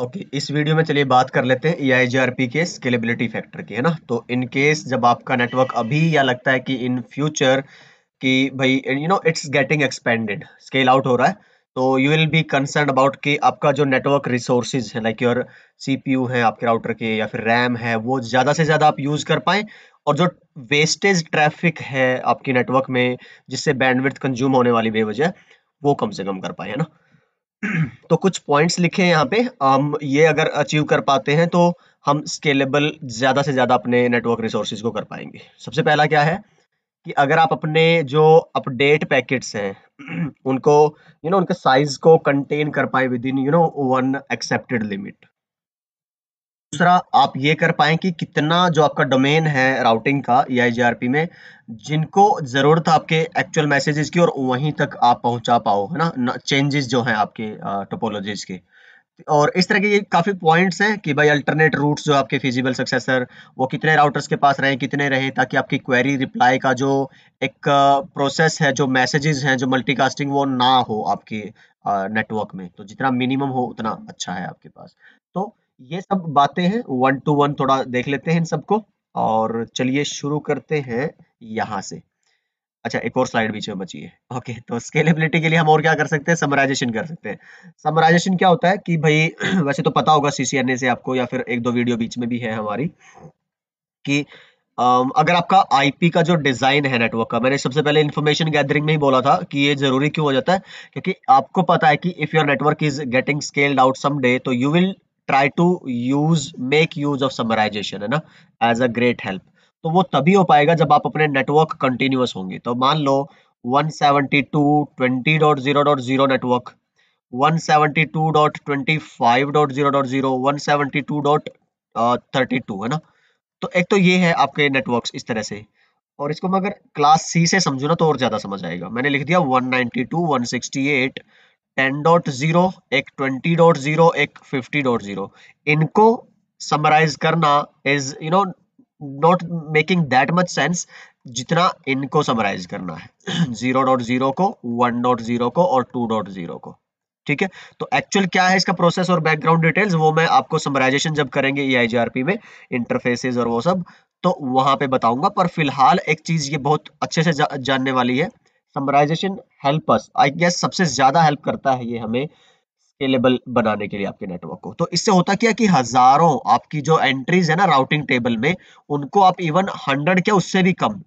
okay okay, इस video में चलिए बात कर लेते हैं ई के स्केलेबिलिटी फैक्टर की है ना तो इन केस जब आपका नेटवर्क अभी या लगता है कि इन फ्यूचर कि भाई you know it's getting expanded scale out हो रहा है तो you will be concern about कि आपका जो नेटवर्क रिसोर्सेज है लाइक योर सीपीयू है आपके राउटर के या फिर रैम है वो ज़्यादा से ज़्यादा आप यूज़ कर पाएँ और जो वेस्टेज ट्रैफिक है आपके नेटवर्क में जिससे बैंडविथ कंज्यूम होने वाली बेवजह वो कम से कम कर पाए है ना तो कुछ पॉइंट्स लिखे हैं यहाँ पे हम um, ये अगर अचीव कर पाते हैं तो हम स्केलेबल ज़्यादा से ज़्यादा अपने नेटवर्क रिसोर्सेज को कर पाएंगे सबसे पहला क्या है कि अगर आप अपने जो अपडेट पैकेट्स हैं उनको यू you नो know, उनके साइज को कंटेन कर पाए within you know one accepted limit दूसरा आप ये कर पाए कि कितना जो आपका डोमेन है राउटिंग का ई e में जिनको ज़रूरत आपके एक्चुअल मैसेजेस की और वहीं तक आप पहुंचा पाओ है ना चेंजेस जो हैं आपके टोपोलॉजीज के और इस तरह के ये काफ़ी पॉइंट्स हैं कि भाई अल्टरनेट रूट्स जो आपके फिजिबल सक्सेसर वो कितने राउटर्स के पास रहे कितने रहे ताकि आपकी क्वेरी रिप्लाई का जो एक प्रोसेस है जो मैसेजेस हैं जो मल्टीकास्टिंग वो ना हो आपके नेटवर्क में तो जितना मिनिमम हो उतना अच्छा है आपके पास तो ये सब बातें हैं वन टू वन थोड़ा देख लेते हैं इन सबको और चलिए शुरू करते हैं यहाँ से अच्छा एक और स्लाइड में बची है ओके तो स्केलेबिलिटी के लिए हम और क्या कर सकते हैं समराइजेशन कर सकते हैं समराइजेशन क्या होता है कि भाई वैसे तो पता होगा सीसीएनए से आपको या फिर एक दो वीडियो बीच में भी है हमारी कि अगर आपका आईपी का जो डिजाइन है नेटवर्क का मैंने सबसे पहले इन्फॉर्मेशन गैदरिंग में ही बोला था कि ये जरूरी क्यों हो जाता है क्योंकि आपको पता है कि if your network is getting scaled out some day तो you will try to use make use of summarization है ना एज अ ग्रेट हेल्प तो वो तभी हो पाएगा जब आप अपने नेटवर्क कंटिन्यूस होंगे तो मान लो 172.20.0.0 नेटवर्क 172.25.0.0 172.32 है ना तो एक तो ये है आपके नेटवर्क्स इस तरह से और इसको मैं अगर क्लास सी से समझू ना तो और ज्यादा समझ आएगा मैंने लिख दिया 192 168 टेन डॉट जीरो एक एक इनको समराइज करना is you know not making that much sense जितना इनको समराइज करना है जीरो डॉट जीरो को वन डॉट जीरो को और टू डॉट जीरो को ठीक है तो एक्चुअल क्या है इसका प्रोसेस और बैकग्राउंड डिटेल्स वो मैं आपको समराइजेशन जब करेंगे ईआईजीआरपी में इंटरफेसेस और वो सब तो वहां पे बताऊंगा पर फिलहाल एक चीज ये बहुत अच्छे से जा, जानने वाली है summarization help us I guess सबसे ज्यादा हेल्प करता है ये हमें स्केलेबल बनाने के लिए आपके नेटवर्क को तो इससे होता क्या कि हजारों आपकी जो एंट्रीज है ना राउटिंग टेबल में उनको आप इवन हंड्रेड के उससे भी कम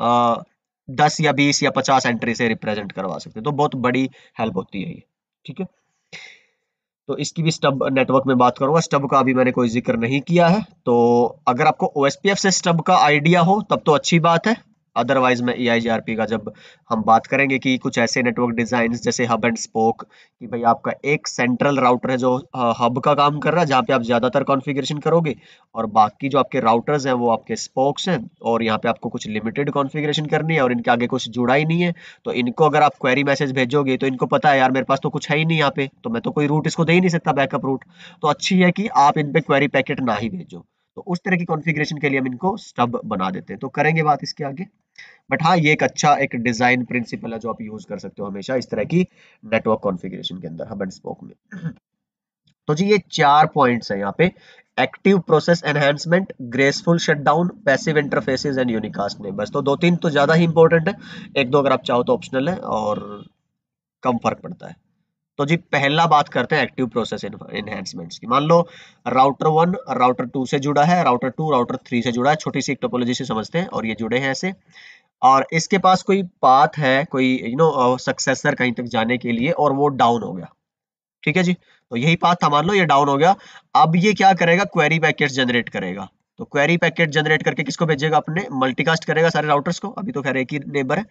आ, दस या बीस या पचास एंट्री से रिप्रेजेंट करवा सकते हैं तो बहुत बड़ी हेल्प होती है ये ठीक है तो इसकी भी स्टब नेटवर्क में बात करूंगा स्टब का अभी मैंने कोई जिक्र नहीं किया है तो अगर आपको ओ से स्टब का आइडिया हो तब तो अच्छी बात है अदरवाइज में ई का जब हम बात करेंगे कि कुछ ऐसे नेटवर्क डिजाइन जैसे हब एंड स्पोक कि भाई आपका एक सेंट्रल राउटर है जो हब का काम कर रहा है जहाँ पे आप ज़्यादातर कॉन्फ़िगरेशन करोगे और बाकी जो आपके राउटर्स हैं वो आपके स्पोक्स हैं और यहाँ पे आपको कुछ लिमिटेड कॉन्फ़िगरेशन करनी है और इनके आगे कुछ जुड़ा ही नहीं है तो इनको अगर आप क्वेरी मैसेज भेजोगे तो इनको पता है यार मेरे पास तो कुछ है ही नहीं यहाँ पे तो मैं तो कोई रूट इसको दे ही नहीं सकता बैकअप रूट तो अच्छी है कि आप इन पर क्वेरी पैकेट ना ही भेजो तो उस तरह की कॉन्फ़िगरेशन के लिए हम इनको स्टब बना देते हैं तो करेंगे बात इसके आगे बट हाँ ये एक अच्छा एक डिजाइन प्रिंसिपल है जो आप यूज कर सकते हो हमेशा इस तरह की नेटवर्क कॉन्फिग्रेशन के अंदर हब एंड स्पोक में तो जी ये चार पॉइंट्स है यहाँ पे active process enhancement graceful shutdown passive interfaces and unicast ने बस तो दो तीन तो ज्यादा ही इंपॉर्टेंट है एक दो अगर आप चाहो तो ऑप्शनल है और कम फर्क पड़ता है तो जी पहला बात करते हैं एक्टिव प्रोसेस एनहेंसमेंट की मान लो राउटर वन राउटर टू से जुड़ा है राउटर टू राउटर थ्री से जुड़ा है छोटी सी टोपोलॉजी से समझते हैं और ये जुड़े हैं ऐसे और इसके पास कोई पाथ है कोई यू नो सक्सेसर कहीं तक जाने के लिए और वो डाउन हो गया ठीक है जी तो यही पाथ था मान लो ये डाउन हो गया अब ये क्या करेगा क्वेरी पैकेट जनरेट करेगा तो क्वेरी पैकेट जनरेट करके किसको भेजेगा अपने मल्टीकास्ट करेगा सारे राउटर्स को अभी तो खैर एक ही नेबर है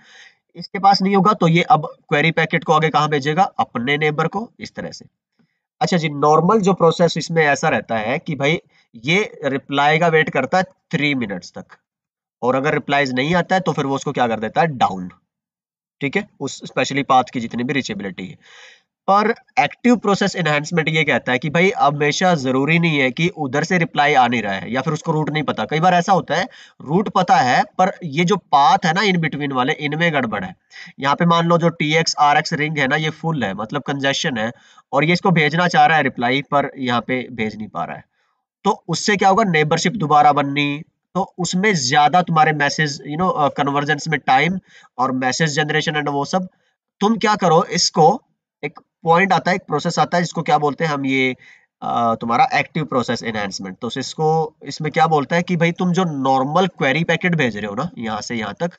इसके पास नहीं होगा तो ये अब क्वेरी पैकेट को आगे कहा भेजेगा अपने नेबर को इस तरह से अच्छा जी नॉर्मल जो प्रोसेस इसमें ऐसा रहता है कि भाई ये रिप्लाई का वेट करता है थ्री मिनट्स तक और अगर रिप्लाईज नहीं आता है तो फिर वो उसको क्या कर देता है डाउन ठीक है उस स्पेशली पाथ की जितनी भी रिचेबिलिटी है पर एक्टिव प्रोसेस एनहेंसमेंट ये कहता है कि भाई हमेशा जरूरी नहीं है कि उधर से रिप्लाई आ नहीं रहा है या फिर उसको रूट नहीं पता कई बार ऐसा होता है रूट पता है पर ये जो पाथ है ना इन बिटवीन वाले इनमें गड़बड़ है यहाँ पे मान लो जो T X R X ring है ना ये फुल है मतलब कंजेशन है और ये इसको भेजना चाह रहा है रिप्लाई पर यहाँ पे भेज नहीं पा रहा है तो उससे क्या होगा नेबरशिप दोबारा बननी तो उसमें ज्यादा तुम्हारे मैसेज यू नो कन्वर्जेंस में टाइम और मैसेज जनरेशन एंड वो सब तुम क्या करो इसको पॉइंट आता है एक प्रोसेस आता है जिसको क्या बोलते हैं हम ये तुम्हारा एक्टिव प्रोसेस एनहेंसमेंट तो इसको इसमें क्या बोलता है कि भाई तुम जो नॉर्मल क्वेरी पैकेट भेज रहे हो ना यहाँ से यहाँ तक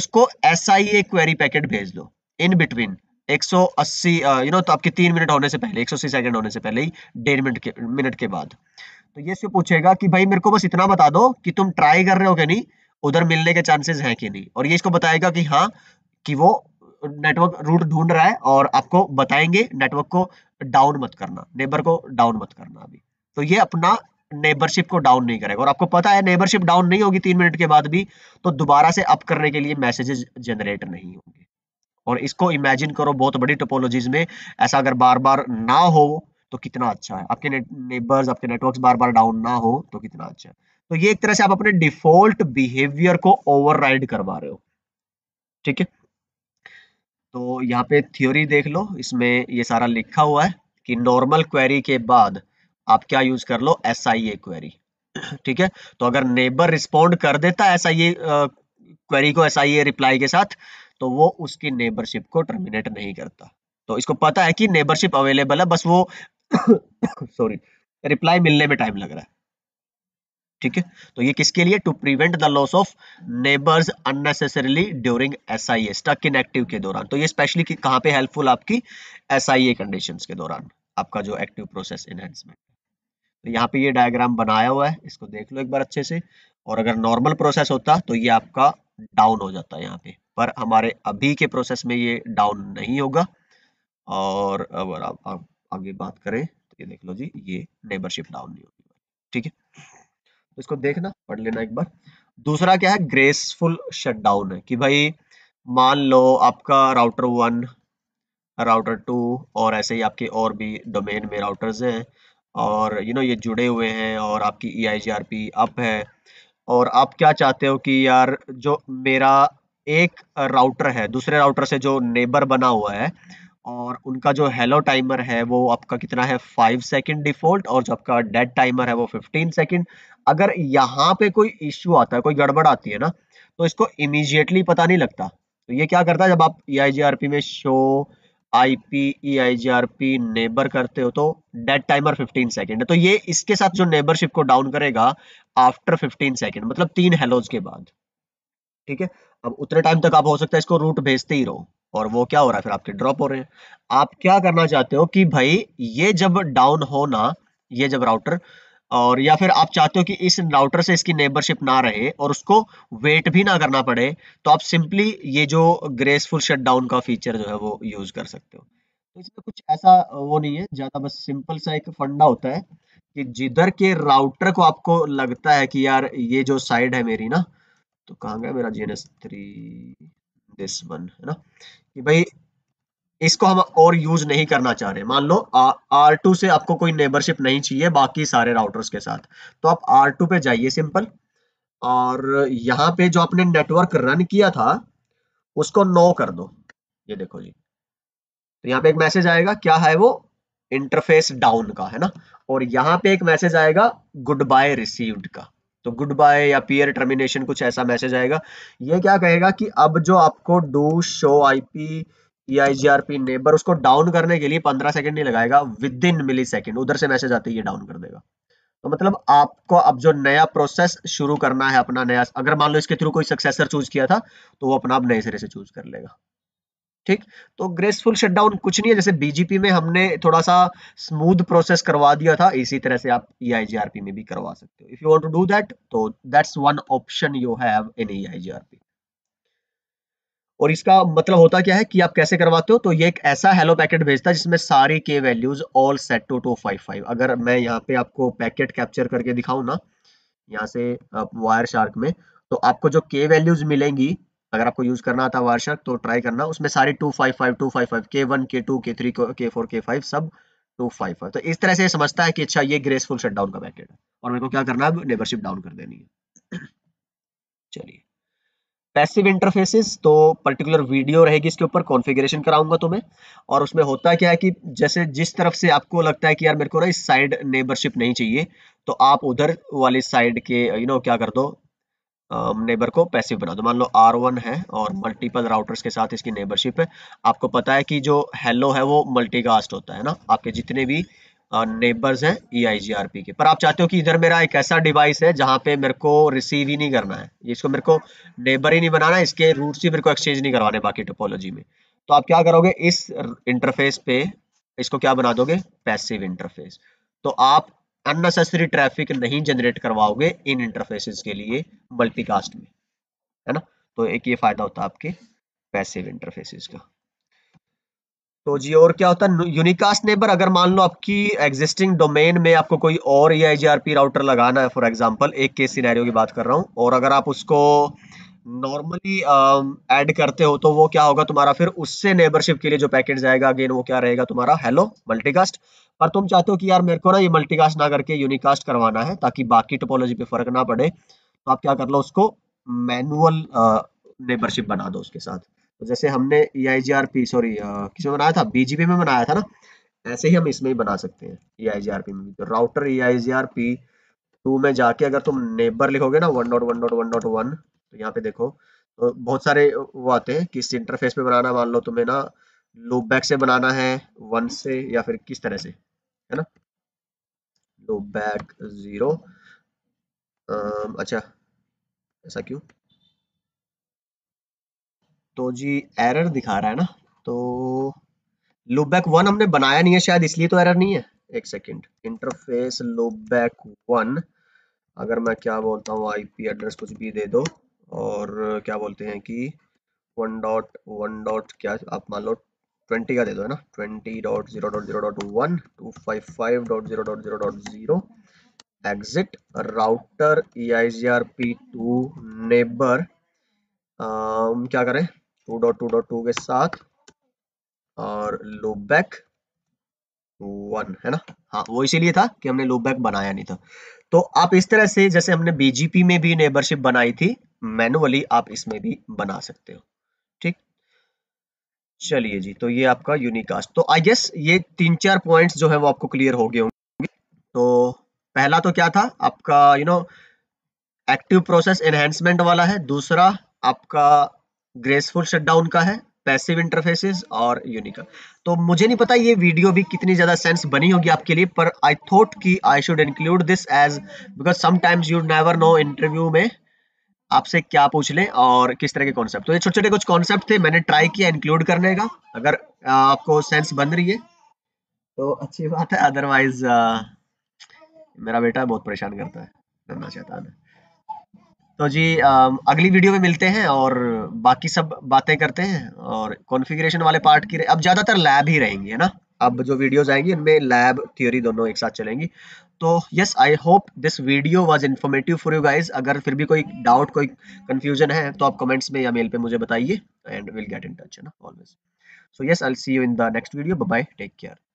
उसको S I A query packet भेज दो इन बिटवीन 180 सौ यू नो तो आपके तीन मिनट होने से पहले 180 सौ सेकंड होने से पहले ही डेढ़ मिनट के मिनट के बाद तो ये से पूछेगा कि भाई मेरे को बस इतना बता दो कि तुम ट्राई कर रहे हो कि नहीं उधर मिलने के चांसेस हैं कि नहीं और ये इसको बताएगा कि हाँ कि वो नेटवर्क रूट ढूंढ रहा है और आपको बताएंगे नेटवर्क को डाउन मत करना नेबर को डाउन मत करना अभी तो ये अपना नेबरशिप को डाउन नहीं करेगा और आपको पता है नेबरशिप डाउन नहीं होगी तीन मिनट के बाद भी तो दोबारा से अप करने के लिए मैसेजेस जनरेट नहीं होंगे और इसको इमेजिन करो बहुत बड़ी टोपोलॉजीज में ऐसा अगर बार बार ना हो तो कितना अच्छा है आपके नेबर्स आपके नेटवर्क बार बार डाउन ना हो तो कितना अच्छा है तो ये एक तरह से आप अपने डिफॉल्ट बिहेवियर को ओवरराइड करवा रहे हो ठीक है तो यहाँ पे थ्योरी देख लो इसमें ये सारा लिखा हुआ है कि नॉर्मल क्वेरी के बाद आप क्या यूज कर लो एस आई ए क्वेरी ठीक है तो अगर नेबर रिस्पॉन्ड कर देता है एस आई ए क्वेरी को एस आई ए रिप्लाई के साथ तो वो उसकी नेबरशिप को टर्मिनेट नहीं करता तो इसको पता है कि नेबरशिप अवेलेबल है बस वो सॉरी रिप्लाई मिलने में टाइम लग रहा है ठीक है तो ये किसके लिए to prevent the loss of neighbours unnecessarily during S I A stuck in active के दौरान तो ये स्पेशली कहां पे हेल्पफुल आपकी एस आई ए कंडीशन के दौरान आपका जो एक्टिव प्रोसेस इनहेंसमेंट तो यहाँ पे ये डायग्राम बनाया हुआ है इसको देख लो एक बार अच्छे से और अगर नॉर्मल प्रोसेस होता तो ये आपका डाउन हो जाता है यहाँ पे पर हमारे अभी के प्रोसेस में ये डाउन नहीं होगा और अगर आप आगे बात करें तो ये देख लो जी ये नेबरशिप डाउन नहीं होगी ठीक है इसको देखना पढ़ लेना एक बार दूसरा क्या है ग्रेसफुल शटडाउन है कि भाई मान लो आपका राउटर वन राउटर टू और ऐसे ही आपके और भी डोमेन में राउटर्स हैं और यू you नो know, ये जुड़े हुए हैं और आपकी E I G R P up है और आप क्या चाहते हो कि यार जो मेरा एक राउटर है दूसरे राउटर से जो नेबर बना हुआ है और उनका जो हेलो टाइमर है वो आपका कितना है फाइव सेकेंड डिफॉल्ट और जो आपका डेड टाइमर है वो फिफ्टीन सेकेंड अगर यहाँ पे कोई इश्यू आता है कोई गड़बड़ आती है ना तो इसको इमीजिएटली पता नहीं लगता तो ये क्या करता है जब आप ई e में show I P E I G R P neighbour करते हो तो डेड टाइमर 15 सेकेंड है तो ये इसके साथ जो नेबरशिप को डाउन करेगा आफ्टर 15 सेकेंड मतलब तीन हेलोज के बाद ठीक है अब उतने टाइम तक आप हो सकता है इसको रूट भेजते ही रहो और वो क्या हो रहा है फिर आपके ड्रॉप हो रहे हैं आप क्या करना चाहते हो कि भाई ये जब डाउन हो ना ये जब राउटर और या फिर आप चाहते हो कि इस राउटर से इसकी नेबरशिप ना रहे और उसको वेट भी ना करना पड़े तो आप सिंपली ये जो ग्रेसफुल शट डाउन का फीचर जो है वो यूज कर सकते हो तो इसमें कुछ ऐसा वो नहीं है ज्यादा बस सिंपल सा एक फंडा होता है कि जिधर के राउटर को आपको लगता है कि यार ये जो साइड है मेरी ना तो कहाँ गया मेरा G N S three this one है ना कि भाई इसको हम और यूज नहीं करना चाह रहे मान लो आर टू से आपको कोई नेबरशिप नहीं चाहिए बाकी सारे राउटर्स के साथ तो आप आर टू पे जाइए सिंपल और यहाँ पे जो आपने नेटवर्क रन किया था उसको नो कर दो ये देखो जी तो यहाँ पे एक मैसेज आएगा क्या है वो इंटरफेस डाउन का है ना और यहाँ पे एक मैसेज आएगा गुड बाय रिसीव्ड का तो गुड बाय या पीयर टर्मिनेशन कुछ ऐसा मैसेज आएगा ये क्या कहेगा कि अब जो आपको do show IP EIGRP neighbour उसको डाउन करने के लिए पंद्रह सेकंड नहीं लगाएगा विद इन मिली सेकेंड उधर से मैसेज आते ये डाउन कर देगा तो मतलब आपको अब जो नया प्रोसेस शुरू करना है अपना नया अगर मान लो इसके थ्रू कोई सक्सेसर चूज किया था तो वो अपना आप नए सिरे से चूज कर लेगा ठीक तो ग्रेसफुल शटडाउन कुछ नहीं है जैसे बीजेपी में हमने थोड़ा सा स्मूथ प्रोसेस करवा दिया था इसी तरह से आप ईआईजीआरपी e में भी करवा सकते हो if you want to do that तो that's one option you have in EIGRP और इसका मतलब होता क्या है कि आप कैसे करवाते हो तो ये एक ऐसा हेलो पैकेट भेजता है जिसमें सारे के values all set to two five five अगर मैं यहाँ पे आपको पैकेट कैप्चर करके दिखाऊं ना यहाँ से वायर शार्क में तो आपको जो के वैल्यूज मिलेंगी अगर आपको यूज करना आता वार्षक तो ट्राई करना उसमें सारी two five five two five five के वन के टू के थ्री के फोर के फाइव सब टू फाइव फाइव तो इस तरह से समझता है कि अच्छा ये ग्रेसफुल शट डाउन का बैकेट है और मेरे को क्या करना है नेबरशिप डाउन कर देनी है चलिए पैसिव इंटरफेसेस तो पर्टिकुलर वीडियो रहेगी इसके ऊपर कॉन्फ़िगरेशन कराऊंगा तुम्हें और उसमें होता क्या है कि जैसे जिस तरफ से आपको लगता है कि यार मेरे को ना इस साइड नेबरशिप नहीं चाहिए तो आप उधर वाली साइड के यू नो क्या कर दो नेबर को पैसिव बना दो मान लो आर वन है और मल्टीपल राउटर्स के साथ इसकी नेबरशिप है आपको पता है कि जो हेलो है वो मल्टीकास्ट होता है ना आपके जितने भी नेबर्स हैं ई आई जी आर पी के पर आप चाहते हो कि इधर मेरा एक ऐसा डिवाइस है जहां पे मेरे को रिसीव ही नहीं करना है इसको मेरे को नेबर ही नहीं बनाना इसके रूट्स ही मेरे को एक्सचेंज नहीं करवाने बाकी टोपोलॉजी में तो आप क्या करोगे इस इंटरफेस पे इसको क्या बना दोगे पैसिव इंटरफेस तो आप अननेसेसरी ट्रैफिक नहीं जनरेट करवाओगे इन इंटरफेसेस के लिए मल्टीकास्ट में है ना तो एक ये फायदा होता है आपके पैसिव इंटरफेसेस का तो जी और क्या होता है यूनिकास्ट नेबर अगर मान लो आपकी एग्जिस्टिंग डोमेन में आपको कोई और या एजीआरपी राउटर लगाना है फॉर एग्जांपल एक के सिनेरियो की बात कर रहा हूँ और अगर आप उसको नॉर्मली ऐड um, करते हो तो वो क्या होगा तुम्हारा फिर उससे नेबरशिप के लिए जो पैकेट जाएगा अगेन वो क्या रहेगा तुम्हारा हेलो मल्टीकास्ट पर तुम चाहते हो कि यार मेरे को ना ये मल्टीकास्ट ना करके यूनिकास्ट करवाना है ताकि बाकी टोपोलॉजी पे फर्क ना पड़े तो आप क्या कर लो उसको मैनुअल नेबरशिप uh, बना दो उसके साथ तो जैसे हमने E I G R P sorry किसमें बनाया था बीजीपी में बनाया था ना ऐसे ही हम इसमें ही बना सकते हैं ई आई जी आर पी में तो router E I G R P two में जाके अगर तुम नेबर लिखोगे ना one dot one dot one dot one तो यहाँ पे देखो तो बहुत सारे वो आते हैं किस इंटरफेस पे बनाना मान लो तुम्हें ना लूप बैक से बनाना है वन से या फिर किस तरह से है ना लूप बैक जीरो अच्छा ऐसा क्यों तो जी एरर दिखा रहा है ना तो लूप बैक वन हमने बनाया नहीं है शायद इसलिए तो एरर नहीं है एक second interface loopback one अगर मैं क्या बोलता हूँ आईपी एड्रेस कुछ भी दे दो और क्या बोलते हैं कि वन डॉट वन डॉट क्या आप मान लो ट्वेंटी का दे दो है ना twenty dot zero dot zero dot one two five five dot zero dot zero dot zero exit router E I G R P two neighbour क्या करें two dot two dot two के साथ और back one है ना हाँ वो इसीलिए था कि हमने बैक बनाया नहीं था तो आप इस तरह से जैसे हमने बीजेपी में भी नेबरशिप बनाई थी मैनुअली आप इसमें भी बना सकते हो ठीक चलिए जी तो ये आपका यूनिकास्ट तो आई गेस ये तीन चार पॉइंट्स जो है वो आपको क्लियर हो गए होंगे तो पहला तो क्या था आपका you know active process enhancement वाला है दूसरा आपका ग्रेसफुल शटडाउन का है पैसिव इंटरफेसेस और यूनिका तो मुझे नहीं पता ये वीडियो भी कितनी ज़्यादा सेंस बनी होगी आपके लिए पर आई थॉट कि I should include this as because sometimes you never know interview में आपसे क्या पूछ ले और किस तरह के कॉन्सेप्ट तो ये छोटे छोटे कुछ कॉन्सेप्ट थे मैंने ट्राई किया इंक्लूड करने का अगर आपको सेंस बन रही है तो अच्छी बात है अदरवाइज मेरा बेटा बहुत परेशान करता है करना चाहता है तो जी अगली वीडियो में मिलते हैं और बाकी सब बातें करते हैं और कॉन्फ़िगरेशन वाले पार्ट की अब ज़्यादातर लैब ही रहेंगे है ना अब जो वीडियोस आएंगी उनमें लैब थ्योरी दोनों एक साथ चलेंगी तो yes I hope this video was informative for you guys अगर फिर भी कोई डाउट कोई कंफ्यूजन है तो आप कमेंट्स में या मेल पे मुझे बताइए and will get in touch ना always so yes I see you in the next video bye take care